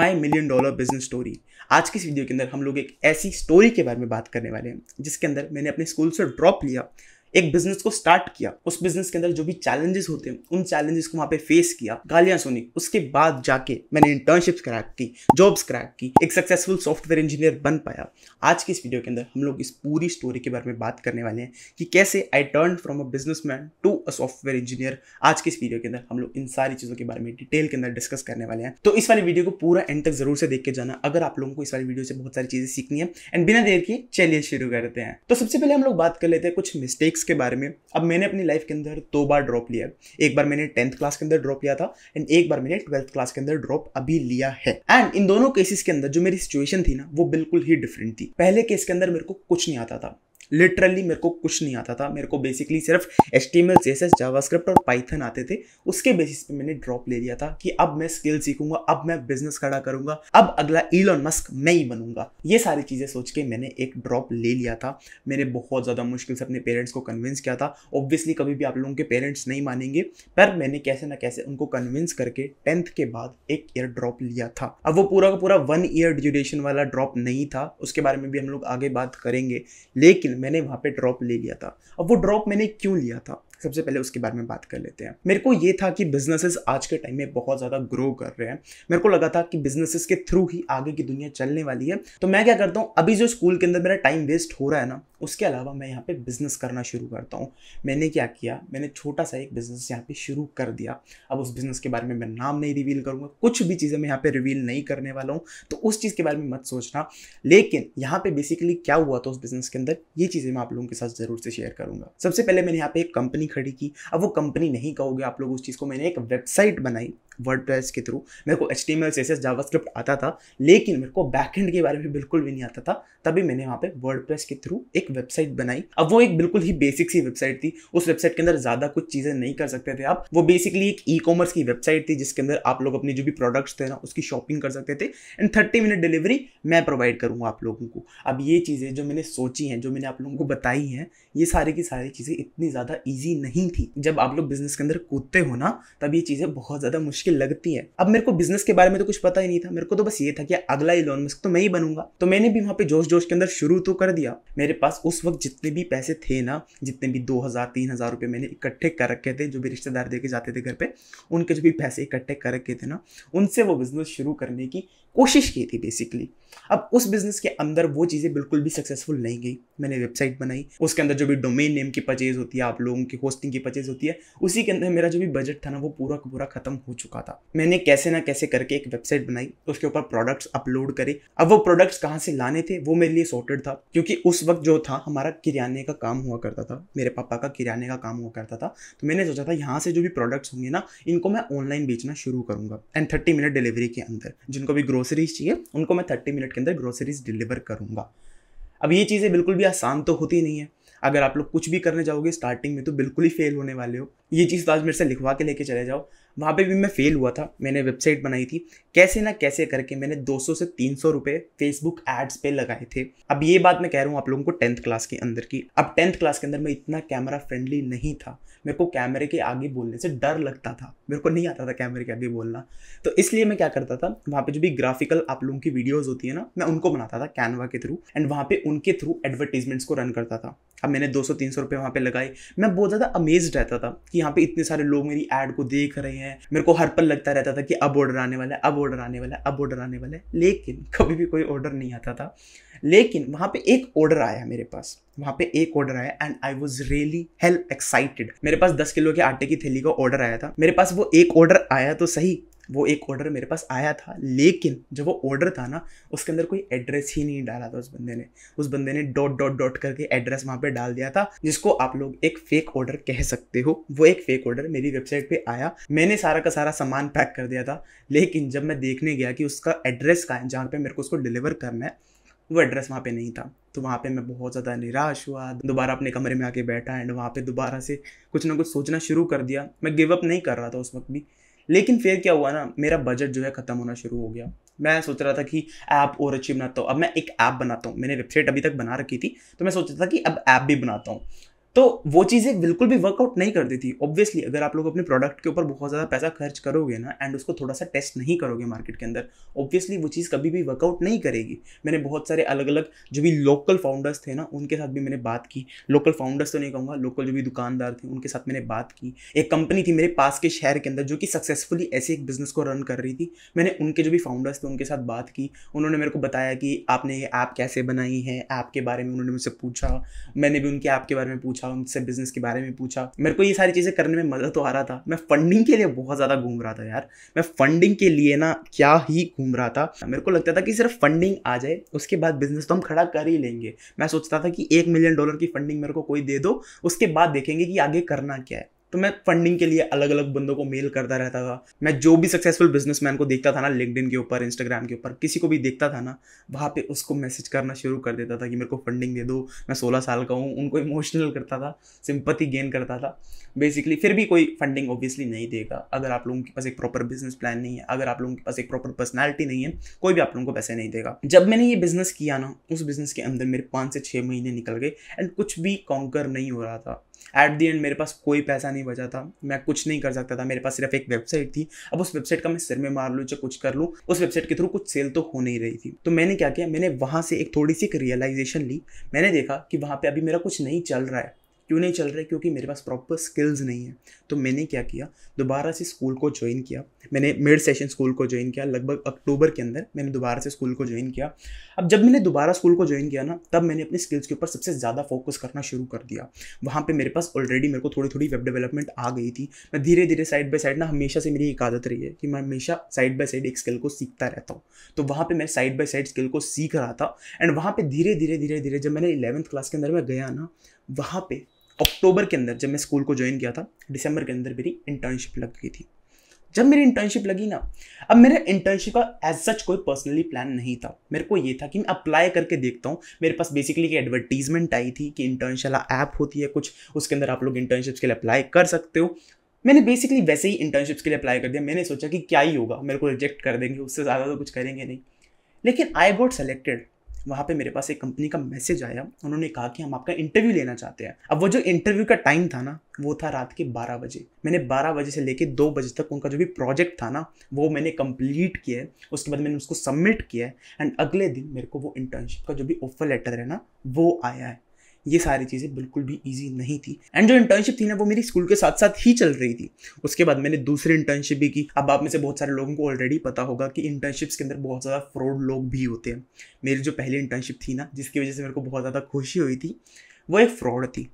माई million dollar business story आज की इस वीडियो के अंदर हम लोग एक ऐसी स्टोरी के बारे में बात करने वाले हैं जिसके अंदर मैंने अपने स्कूल से ड्रॉप लिया एक बिजनेस को स्टार्ट किया उस बिजनेस के अंदर जो भी चैलेंजेस होते हैं उन चैलेंजेस को वहां पे फेस किया गालियां सुनी उसके बाद जाके मैंने इंटर्नशिप क्रैक की जॉब्स क्रैक की एक सक्सेसफुल सॉफ्टवेयर इंजीनियर बन पाया आज की इस वीडियो के अंदर हम लोग इस पूरी स्टोरी के बारे में बात करने वाले हैं कि कैसे I turn from a man to a software engineer आज की इस वीडियो के अंदर हम लोग इन सारी चीज़ों के बारे में डिटेल के अंदर डिस्कस करने वाले हैं तो इस वाली वीडियो को पूरा एंड तक जरूर से देख के जाना अगर आप लोगों को इस वाली वीडियो से बहुत सारी चीज़ें सीखनी है एंड बिना देर के चलिए शुरू करते हैं तो सबसे पहले हम लोग बात कर लेते हैं कुछ मिस्टेक्स बुक्स के बारे में अब मैंने अपनी लाइफ के अंदर दो बार ड्रॉप लिया है एक बार मैंने टेंथ क्लास के अंदर ड्रॉप लिया था एंड एक बार मैंने ट्वेल्थ क्लास के अंदर ड्रॉप अभी लिया है एंड इन दोनों केसेस के अंदर जो मेरी सिचुएशन थी ना वो बिल्कुल ही डिफरेंट थी पहले केस के अंदर मेरे को कुछ नहीं आता था लिटरली मेरे को कुछ नहीं आता था मेरे को बेसिकली सिर्फ H T M L C S S JavaScript और पाइथन आते थे उसके बेसिस पे मैंने ड्रॉप ले लिया था कि अब मैं स्किल सीखूंगा अब मैं बिजनेस खड़ा करूंगा अब अगला ईलॉन मस्क मैं ही बनूंगा ये सारी चीज़ें सोच के मैंने एक ड्रॉप ले लिया था मैंने बहुत ज़्यादा मुश्किल से अपने पेरेंट्स को कन्विंस किया था ऑब्वियसली कभी भी आप लोगों के पेरेंट्स नहीं मानेंगे पर मैंने कैसे ना कैसे उनको कन्विंस करके टेंथ के बाद एक ईयर ड्रॉप लिया था अब वो पूरा का पूरा वन ईयर ड्यूरेशन वाला ड्रॉप नहीं था उसके बारे में भी हम लोग आगे बात करेंगे लेकिन मैंने वहाँ पे ड्रॉप ले लिया था अब वो ड्रॉप मैंने क्यों लिया था सबसे पहले उसके बारे में बात कर लेते हैं मेरे को ये था कि बिजनेसेस आज के टाइम में बहुत ज़्यादा ग्रो कर रहे हैं मेरे को लगा था कि बिजनेसेस के थ्रू ही आगे की दुनिया चलने वाली है तो मैं क्या करता हूँ अभी जो स्कूल के अंदर मेरा टाइम वेस्ट हो रहा है ना उसके अलावा मैं यहाँ पे बिज़नेस करना शुरू करता हूँ मैंने क्या किया मैंने छोटा सा एक बिज़नेस यहाँ पे शुरू कर दिया अब उस बिज़नेस के बारे में मैं नाम नहीं रिवील करूँगा कुछ भी चीज़ें मैं यहाँ पे रिवील नहीं करने वाला हूँ तो उस चीज़ के बारे में मत सोचना लेकिन यहाँ पे बेसिकली क्या हुआ था उस बिज़नेस के अंदर ये चीज़ें मैं आप लोगों के साथ ज़रूर से शेयर करूँगा सबसे पहले मैंने यहाँ पे एक कंपनी खड़ी की अब वो कंपनी नहीं कहोगे आप लोग उस चीज़ को मैंने एक वेबसाइट बनाई वर्ड के थ्रू मेरे को H T M L C JavaScript आता था लेकिन मेरे को बैकहेंड के बारे में बिल्कुल भी नहीं आता था तभी मैंने वहाँ पे वर्ड के थ्रू एक वेबसाइट बनाई अब वो एक बिल्कुल ही बेसिक सी वेबसाइट थी उस वेबसाइट के अंदर ज़्यादा कुछ चीज़ें नहीं कर सकते थे आप वो बेसिकली एक ई कॉमर्स की वेबसाइट थी जिसके अंदर आप लोग अपनी जो भी प्रोडक्ट्स थे ना उसकी शॉपिंग कर सकते थे एंड थर्टी मिनट डिलीवरी मैं प्रोवाइड करूँगा आप लोगों को अब ये चीज़ें जो मैंने सोची हैं जो मैंने आप लोगों को बताई हैं ये सारी की सारी चीज़ें इतनी ज़्यादा ईजी नहीं थी जब आप लोग बिजनेस के अंदर कूदते हो ना तब ये चीज़ें बहुत ज़्यादा मुश्किल मुश्किल लगती है अब मेरे को बिजनेस के बारे में तो कुछ पता ही नहीं था मेरे को तो बस ये था कि अगला इलोन मस्क तो मैं ही बनूंगा तो मैंने भी वहाँ पे जोश जोश के अंदर शुरू तो कर दिया मेरे पास उस वक्त जितने भी पैसे थे ना जितने भी दो हज़ार तीन हज़ार रुपये मैंने इकट्ठे कर रखे थे जो भी रिश्तेदार देके जाते थे घर पर उनके जो भी पैसे इकट्ठे कर रखे थे ना उनसे वो बिज़नेस शुरू करने की कोशिश की थी बेसिकली अब उस बिज़नेस के अंदर वो चीज़ें बिल्कुल भी सक्सेसफुल नहीं गई मैंने वेबसाइट बनाई उसके अंदर जो भी डोमेन नेम की परचेज़ होती है आप लोगों की होस्टिंग की परचेज़ होती है उसी के अंदर मेरा जो भी बजट था ना वो पूरा का पूरा ख़त्म हो चुका था मैंने कैसे ना कैसे करके एक वेबसाइट बनाई उसके ऊपर प्रोडक्ट्स अपलोड करे अब वो प्रोडक्ट्स कहाँ से लाने थे वो मेरे लिए सॉर्टेड था क्योंकि उस वक्त जो था हमारा किराने का काम हुआ करता था मेरे पापा का किराने का काम हुआ करता था तो मैंने सोचा था यहाँ से जो भी प्रोडक्ट्स होंगे ना इनको मैं ऑनलाइन बेचना शुरू करूंगा एंड थर्टी मिनट डिलीवरी के अंदर जिनको भी ग्रोथ ग्रोसरीज चाहिए उनको मैं थर्टी मिनट के अंदर ग्रोसरीज डिलीवर करूँगा अब ये चीज़ें बिल्कुल भी आसान तो होती नहीं है अगर आप लोग कुछ भी करने जाओगे स्टार्टिंग में तो बिल्कुल ही फेल होने वाले हो ये चीज़ तो आज मेरे से लिखवा के लेके चले जाओ वहाँ पे भी मैं फ़ेल हुआ था मैंने वेबसाइट बनाई थी कैसे ना कैसे करके मैंने 200 से 300 रुपये फेसबुक एड्स पे लगाए थे अब ये बात मैं कह रहा हूँ आप लोगों को टेंथ क्लास के अंदर की अब टेंथ क्लास के अंदर मैं इतना कैमरा फ्रेंडली नहीं था मेरे को कैमरे के आगे बोलने से डर लगता था मेरे को नहीं आता था कैमरे के आगे बोलना तो इसलिए मैं क्या करता था वहाँ पर जो भी ग्राफिकल आप लोगों की वीडियोज़ होती है ना मैं उनको बनाता था कैनवा के थ्रू एंड वहाँ पर उनके थ्रू एडवर्टीजमेंट्स को रन करता था अब मैंने 200-300 रुपए वहाँ पे लगाए मैं बहुत ज़्यादा अमेज रहता था कि यहाँ पे इतने सारे लोग मेरी ऐड को देख रहे हैं है मेरे को हर पल लगता रहता था कि अब ऑर्डर आने वाला है अब ऑर्डर आने वाला है अब ऑर्डर आने वाला है लेकिन कभी भी कोई ऑर्डर नहीं आता था लेकिन वहाँ पे एक ऑर्डर आया मेरे पास वहाँ पे एक ऑर्डर आया and I was really help excited मेरे पास दस किलो के आटे की थैली का ऑर्डर आया था मेरे पास वो एक ऑर्डर आया तो सही वो एक ऑर्डर मेरे पास आया था लेकिन जब वो ऑर्डर था ना उसके अंदर कोई एड्रेस ही नहीं डाला था उस बंदे ने उस बंदे ने डॉट डॉट डॉट करके एड्रेस वहाँ पे डाल दिया था जिसको आप लोग एक फेक ऑर्डर कह सकते हो वो एक फेक ऑर्डर मेरी वेबसाइट पे आया मैंने सारा का सारा सामान पैक कर दिया था लेकिन जब मैं देखने गया कि उसका एड्रेस कहाँ है जहाँ पर मेरे को उसको डिलीवर करना है वो एड्रेस वहाँ पे नहीं था तो वहाँ पे मैं बहुत ज़्यादा निराश हुआ दोबारा अपने कमरे में आके बैठा एंड वहाँ पे दोबारा से कुछ ना कुछ सोचना शुरू कर दिया मैं गिव अप नहीं कर रहा था उस वक्त भी लेकिन फिर क्या हुआ ना मेरा बजट जो है ख़त्म होना शुरू हो गया मैं सोच रहा था कि ऐप और अच्छी बनाता हूँ अब मैं एक ऐप बनाता हूँ मैंने वेबसाइट अभी तक बना रखी थी तो मैं सोच रहा था कि अब ऐप भी बनाता हूँ तो वो चीज़ें बिल्कुल भी वर्कआउट नहीं करती थी ऑब्वियसली अगर आप लोग अपने प्रोडक्ट के ऊपर बहुत ज़्यादा पैसा खर्च करोगे ना एंड उसको थोड़ा सा टेस्ट नहीं करोगे मार्केट के अंदर ऑब्वियसली वो चीज़ कभी भी वर्कआउट नहीं करेगी मैंने बहुत सारे अलग अलग जो भी लोकल फाउंडर्स थे ना उनके साथ भी मैंने बात की लोकल फाउंडर्स तो नहीं कहूँगा लोकल जो भी दुकानदार थे उनके साथ मैंने बात की एक कंपनी थी मेरे पास के शहर के अंदर जो कि सक्सेसफुली ऐसे एक बिज़नेस को रन कर रही थी मैंने उनके जो भी फाउंडर्स थे उनके साथ बात की उन्होंने मेरे को बताया कि आपने ये ऐप कैसे बनाई है ऐप के बारे में उन्होंने मुझसे पूछा मैंने भी उनके ऐप के बारे में पूछा पूछा उनसे बिजनेस के बारे में पूछा मेरे को ये सारी चीज़ें करने में मज़ा तो आ रहा था मैं फंडिंग के लिए बहुत ज़्यादा घूम रहा था यार मैं फंडिंग के लिए ना क्या ही घूम रहा था मेरे को लगता था कि सिर्फ फंडिंग आ जाए उसके बाद बिजनेस तो हम खड़ा कर ही लेंगे मैं सोचता था कि एक मिलियन डॉलर की फंडिंग मेरे को कोई दे दो उसके बाद देखेंगे कि आगे करना क्या है तो मैं फंडिंग के लिए अलग अलग बंदों को मेल करता रहता था मैं जो भी सक्सेसफुल बिजनेसमैन को देखता था ना लिंकड के ऊपर इंस्टाग्राम के ऊपर किसी को भी देखता था ना वहाँ पे उसको मैसेज करना शुरू कर देता था कि मेरे को फंडिंग दे दो मैं सोलह साल का हूँ उनको इमोशनल करता था सिंपति गेन करता था बेसिकली फिर भी कोई फंडिंग ऑब्वियसली नहीं देगा अगर आप लोगों के पास एक प्रॉपर बिजनेस प्लान नहीं है अगर आप लोगों के पास एक प्रॉपर पर्सनैलिटी नहीं है कोई भी आप लोगों को पैसे नहीं देगा जब मैंने ये बिजनेस किया ना उस बिजनेस के अंदर मेरे पाँच से छः महीने निकल गए एंड कुछ भी कॉन्कर नहीं हो रहा था एट दी एंड मेरे पास कोई पैसा नहीं बचा था मैं कुछ नहीं कर सकता था मेरे पास सिर्फ एक वेबसाइट थी अब उस वेबसाइट का मैं सिर में मार लूँ या कुछ कर लूँ उस वेबसाइट के थ्रू कुछ सेल तो हो नहीं रही थी तो मैंने क्या किया मैंने वहाँ से एक थोड़ी सी एक रियलाइजेशन ली मैंने देखा कि वहाँ पर अभी मेरा कुछ नहीं चल रहा है क्यों नहीं चल रहे क्योंकि मेरे पास प्रॉपर स्किल्स नहीं है तो मैंने क्या किया दोबारा से स्कूल को ज्वाइन किया मैंने मिड सेशन स्कूल को ज्वाइन किया लगभग अक्टूबर के अंदर मैंने दोबारा से स्कूल को ज्वाइन किया अब जब मैंने दोबारा स्कूल को ज्वाइन किया ना तब मैंने अपने स्किल्स के ऊपर सबसे ज़्यादा फोकस करना शुरू कर दिया वहाँ पर मेरे पास ऑलरेडी मेरे को थोड़ी थोड़ी वेब डेवलपमेंट आ गई थी मैं धीरे धीरे साइड बाई साइड ना हमेशा से मेरी एक आदत रही है कि मैं हमेशा साइड बाई साइड एक स्किल को सीखता रहता हूँ तो वहाँ पर मैं साइड बाई साइड स्किल को सीख रहा था एंड वहाँ पर धीरे धीरे धीरे धीरे जब मैंने इलेवंथ क्लास के अंदर मैं गया ना वहाँ पे अक्टूबर के अंदर जब मैं स्कूल को ज्वाइन किया था दिसंबर के अंदर मेरी इंटर्नशिप लग गई थी जब मेरी इंटर्नशिप लगी ना अब मेरे इंटर्नशिप का एज सच कोई पर्सनली प्लान नहीं था मेरे को ये था कि मैं अप्लाई करके देखता हूँ मेरे पास बेसिकली एडवर्टीजमेंट आई थी कि इंटर्नशाला ऐप होती है कुछ उसके अंदर आप लोग इंटर्नशिप्स के लिए अप्लाई कर सकते हो मैंने बेसिकली वैसे ही इंटर्नशिप्स के लिए अप्लाई कर दिया मैंने सोचा कि क्या ही होगा मेरे को रिजेक्ट कर देंगे उससे ज़्यादा तो कुछ करेंगे नहीं लेकिन आई गोट सेलेक्टेड वहाँ पे मेरे पास एक कंपनी का मैसेज आया उन्होंने कहा कि हम आपका इंटरव्यू लेना चाहते हैं अब वो जो इंटरव्यू का टाइम था ना वो था रात के 12 बजे मैंने 12 बजे से लेके 2 बजे तक उनका जो भी प्रोजेक्ट था ना वो मैंने कंप्लीट किया है उसके बाद मैंने उसको सबमिट किया है एंड अगले दिन मेरे को वो इंटर्नशिप का जो भी ऑफर लेटर है ना वो आया है ये सारी चीज़ें बिल्कुल भी ईजी नहीं थी एंड जो इंटर्नशिप थी ना वो मेरी स्कूल के साथ साथ ही चल रही थी उसके बाद मैंने दूसरी इंटर्नशिप भी की अब आप में से बहुत सारे लोगों को ऑलरेडी पता होगा कि इंटर्नशिप्स के अंदर बहुत ज़्यादा फ्रॉड लोग भी होते हैं मेरी जो पहली इंटर्नशिप थी ना जिसकी वजह से मेरे को बहुत ज़्यादा खुशी हुई थी वो एक फ्रॉड थी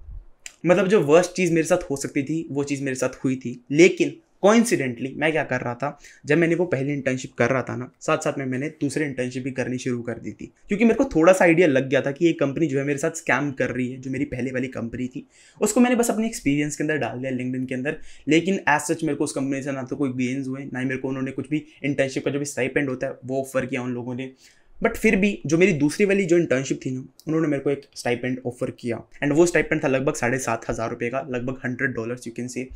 मतलब जो वर्स्ट चीज़ मेरे साथ हो सकती थी वो चीज़ मेरे साथ हुई थी लेकिन कोइंसिडेंटली मैं क्या कर रहा था जब मैंने वो पहली इंटर्नशिप कर रहा था ना साथ साथ में मैंने दूसरी इंटर्नशिप भी करनी शुरू कर दी थी क्योंकि मेरे को थोड़ा सा आइडिया लग गया था कि ये कंपनी जो है मेरे साथ स्कैम कर रही है जो मेरी पहले वाली कंपनी थी उसको मैंने बस अपने एक्सपीरियंस के अंदर डाल दिया लिंकडिन के अंदर लेकिन एज सच मेरे को उस कंपनी से ना तो कोई बेन्स हुए ना ही मेरे को उन्होंने कुछ भी इंटर्नशिप का जो भी स्टाइपेंड होता है वो ऑफर किया उन लोगों ने बट फिर भी जो मेरी दूसरी वाली जो इंटर्नशिप थी ना उन्होंने मेरे को एक स्टाइपेंड ऑफर किया एंड वो स्टाइपेंड था लगभग साढ़े सात हज़ार रुपये का लगभग hundred dollars you can say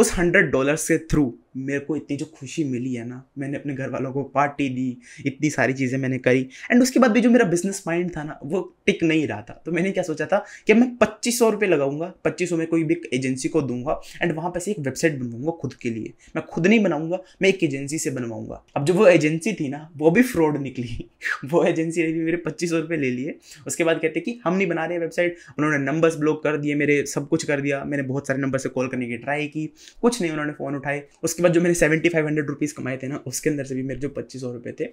उस हंड्रेड डॉलर्स के थ्रू मेरे को इतनी जो खुशी मिली है ना मैंने अपने घर वालों को पार्टी दी इतनी सारी चीज़ें मैंने करी एंड उसके बाद भी जो मेरा बिजनेस माइंड था ना वो टिक नहीं रहा था तो मैंने क्या सोचा था कि मैं पच्चीस सौ रुपये लगाऊंगा पच्चीस सौ में कोई भी एजेंसी को दूंगा एंड वहाँ पर से एक वेबसाइट बनवाऊंगा खुद के लिए मैं खुद नहीं बनाऊंगा मैं एक एजेंसी से बनवाऊंगा अब जो वो एजेंसी थी ना वो भी फ्रॉड निकली वो एजेंसी ने भी मेरे पच्चीस सौ ले लिए उसके बाद कहते कि हम नहीं बना रहे वेबसाइट उन्होंने नंबर्स ब्लॉक कर दिए मेरे सब कुछ कर दिया मैंने बहुत सारे नंबर से कॉल करने की ट्राई की कुछ नहीं उन्होंने फ़ोन उठाए उसके बाद जो मैंने सेवेंटी फाइव हंड्रेड रुपीज़ कमाए थे ना उसके अंदर से भी मेरे जो पच्चीस सौ रुपये थे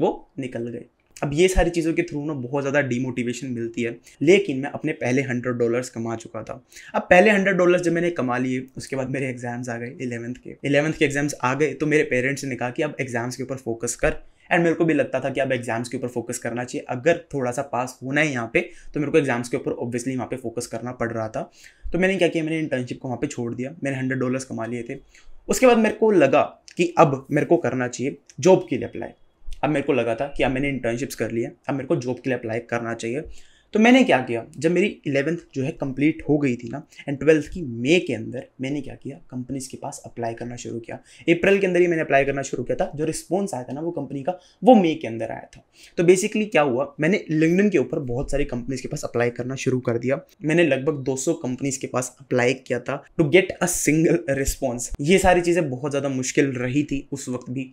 वो निकल गए अब ये सारी चीज़ों के थ्रू ना बहुत ज़्यादा डीमोटिवेशन मिलती है लेकिन मैं अपने पहले हंड्रेड डॉलर्स कमा चुका था अब पहले हंड्रेड डॉलर्स जब मैंने कमा लिए उसके बाद मेरे एग्जाम्स आ गए इलेवंथ के इलेवंथ के एग्जाम्स आ गए तो मेरे पेरेंट्स ने कहा कि अब एग्जाम्स के ऊपर फोकस कर एंड मेरे को भी लगता था कि अब एग्जाम्स के ऊपर फोकस करना चाहिए अगर थोड़ा सा पास होना है यहाँ पे तो मेरे को एग्जाम्स के ऊपर ऑब्वियसली वहाँ पे फोकस करना पड़ रहा था तो मैंने क्या किया मैंने इंटर्नशिप को वहाँ पे छोड़ दिया मैंने हंड्रेड डॉलर्स कमा लिए थे उसके बाद मेरे को लगा कि अब मेरे को करना चाहिए जॉब के लिए अप्लाई अब मेरे को लगा था कि अब मैंने इंटर्नशिप्स कर लिया अब मेरे को जॉब के लिए अप्लाई करना चाहिए तो मैंने क्या किया जब मेरी इलेवेंथ जो है कंप्लीट हो गई थी ना एंड ट्वेल्थ की मे के अंदर मैंने क्या किया कंपनीज के पास अप्लाई करना शुरू किया अप्रैल के अंदर ही मैंने अप्लाई करना शुरू किया था जो रिस्पॉन्स आया था ना वो कंपनी का वो मे के अंदर आया था तो बेसिकली क्या हुआ मैंने लिंगडन के ऊपर बहुत सारी कंपनीज के पास अप्लाई करना शुरू कर दिया मैंने लगभग दो कंपनीज के पास अप्लाई किया था to get a single response ये सारी चीज़ें बहुत ज़्यादा मुश्किल रही थी उस वक्त भी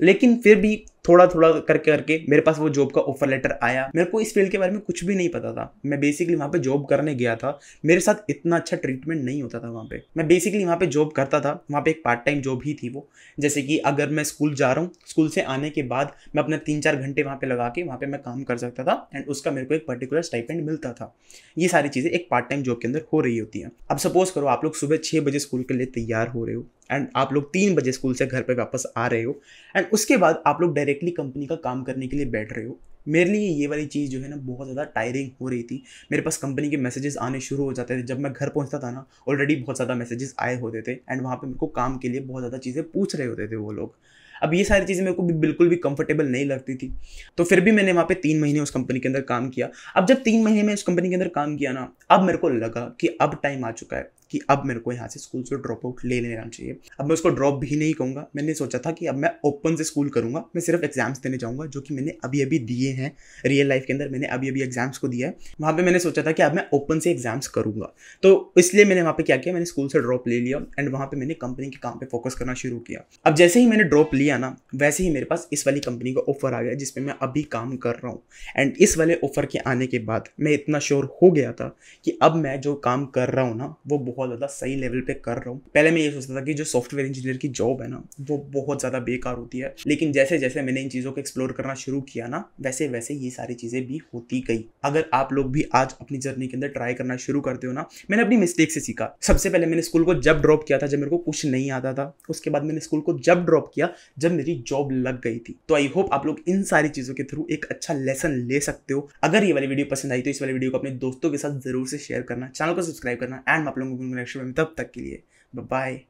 लेकिन फिर भी थोड़ा थोड़ा करके करके मेरे पास वो जॉब का ऑफर लेटर आया मेरे को इस फील्ड के बारे में कुछ भी नहीं पता था मैं बेसिकली वहाँ पे जॉब करने गया था मेरे साथ इतना अच्छा ट्रीटमेंट नहीं होता था वहाँ पे मैं बेसिकली वहाँ पे जॉब करता था वहाँ पे एक पार्ट टाइम जॉब ही थी वो जैसे कि अगर मैं स्कूल जा रहा हूँ स्कूल से आने के बाद मैं अपने तीन चार घंटे वहाँ पर लगा के वहाँ पर मैं काम कर सकता था एंड उसका मेरे को एक पर्टिकुलर स्टाइपेंड मिलता था ये सारी चीज़ें एक पार्ट टाइम जॉब के अंदर हो रही होती हैं अब सपोज करो आप लोग सुबह छः बजे स्कूल के लिए तैयार हो रहे हो एंड आप लोग तीन बजे स्कूल से घर पे वापस आ रहे हो एंड एंड उसके बाद आप लोग डायरेक्टली कंपनी का काम करने के लिए बैठ रहे हो मेरे लिए ये वाली चीज़ जो है ना बहुत ज़्यादा टायरिंग हो रही थी मेरे पास कंपनी के मैसेजेस आने शुरू हो जाते थे जब मैं घर पहुंचता था ना ऑलरेडी बहुत ज़्यादा मैसेजेस आए होते थे एंड वहाँ पे मेरे को काम के लिए बहुत ज़्यादा चीज़ें पूछ रहे होते थे वो लोग अब ये सारी चीज़ें मेरे को भी बिल्कुल भी कंफर्टेबल नहीं लगती थी तो फिर भी मैंने वहाँ पे तीन महीने उस कंपनी के अंदर काम किया अब जब तीन महीने में उस कंपनी के अंदर काम किया ना अब मेरे को लगा कि अब टाइम आ चुका है कि अब मेरे को यहाँ से स्कूल से ड्रॉप आउट ले लेना चाहिए अब मैं उसको ड्रॉप भी नहीं कहूँगा मैंने सोचा था कि अब मैं ओपन से स्कूल करूँगा मैं सिर्फ एग्जाम्स देने जाऊँगा जो कि मैंने अभी अभी दिए हैं रियल लाइफ के अंदर मैंने अभी अभी एग्जाम्स को दिया है वहाँ पर मैंने सोचा था कि अब मैं ओपन से एग्जाम्स करूँगा तो इसलिए मैंने वहाँ पर क्या किया मैंने स्कूल से ड्रॉप ले लिया एंड वहाँ पर मैंने कंपनी के काम पर फोकस करना शुरू किया अब जैसे ही मैंने ड्रॉप लिया ना वैसे ही मेरे पास इस वाली कंपनी का ऑफर आ गया जिसपे मैं अभी काम कर रहा हूँ एंड इस वाले ऑफर के आने के बाद मैं इतना श्योर हो गया था कि अब मैं जो काम कर रहा हूँ ना वो बहुत बहुत ज़्यादा सही लेवल पे कर रहा हूँ पहले मैं ये सोचता था कि जो सॉफ्टवेयर इंजीनियर की जॉब है ना वो बहुत ज़्यादा बेकार होती है लेकिन जैसे जैसे मैंने इन चीज़ों को एक्सप्लोर करना शुरू किया ना वैसे वैसे ये सारी चीज़ें भी होती गई अगर आप लोग भी आज अपनी जर्नी के अंदर ट्राई करना शुरू करते हो ना मैंने अपनी मिस्टेक से सीखा सबसे पहले मैंने स्कूल को जब ड्रॉप किया था जब मेरे को कुछ नहीं आता था उसके बाद मैंने स्कूल को जब ड्रॉप किया जब मेरी जॉब लग गई थी तो आई होप आप लोग इन सारी चीज़ों के थ्रू एक अच्छा लेसन ले सकते हो अगर ये वाली वीडियो पसंद आई तो इस वाली वीडियो को अपने दोस्तों के साथ जरूर से शेयर करना चैनल को सब्सक्राइब करना एंड आप लोगों को मिलूंगा नेक्स्ट में तब तक के लिए बाय